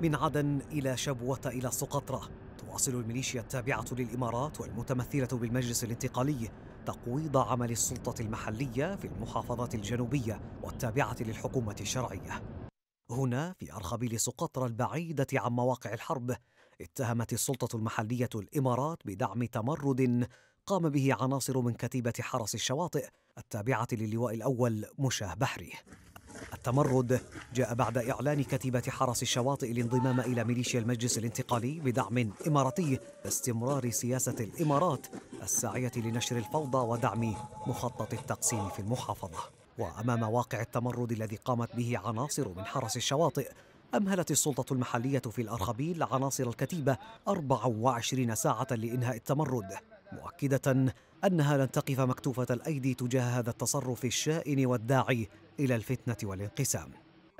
من عدن إلى شبوة إلى سقطرى تواصل الميليشيا التابعة للإمارات والمتمثلة بالمجلس الانتقالي تقويض عمل السلطة المحلية في المحافظات الجنوبية والتابعة للحكومة الشرعية هنا في أرخبيل سقطرى البعيدة عن مواقع الحرب اتهمت السلطة المحلية الإمارات بدعم تمرد قام به عناصر من كتيبة حرس الشواطئ التابعة للواء الأول مشاه بحري التمرد جاء بعد إعلان كتيبة حرس الشواطئ الانضمام إلى ميليشيا المجلس الانتقالي بدعم إماراتي لاستمرار سياسة الإمارات الساعية لنشر الفوضى ودعم مخطط التقسيم في المحافظة وأمام واقع التمرد الذي قامت به عناصر من حرس الشواطئ أمهلت السلطة المحلية في الأرخبيل عناصر الكتيبة 24 ساعة لإنهاء التمرد مؤكده انها لن تقف مكتوفه الايدي تجاه هذا التصرف الشائن والداعي الى الفتنه والانقسام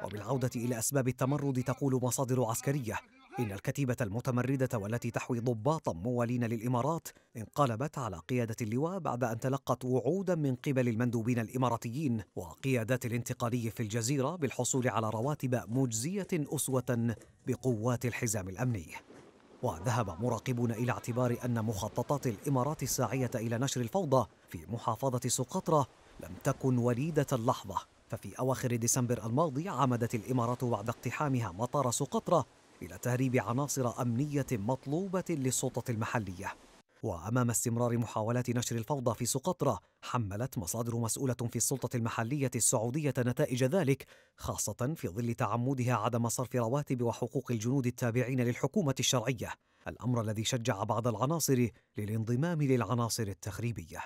وبالعوده الى اسباب التمرد تقول مصادر عسكريه إن الكتيبة المتمردة والتي تحوي ضباطا موالين للإمارات انقلبت على قيادة اللواء بعد أن تلقت وعودا من قبل المندوبين الإماراتيين وقيادات الانتقالي في الجزيرة بالحصول على رواتب مجزية أسوة بقوات الحزام الأمني وذهب مراقبون إلى اعتبار أن مخططات الإمارات الساعية إلى نشر الفوضى في محافظة سقطرى لم تكن وليدة اللحظة ففي أواخر ديسمبر الماضي عمدت الإمارات بعد اقتحامها مطار سقطرى إلى تهريب عناصر أمنية مطلوبة للسلطة المحلية وأمام استمرار محاولات نشر الفوضى في سقطرى حملت مصادر مسؤولة في السلطة المحلية السعودية نتائج ذلك خاصة في ظل تعمدها عدم صرف رواتب وحقوق الجنود التابعين للحكومة الشرعية الأمر الذي شجع بعض العناصر للانضمام للعناصر التخريبية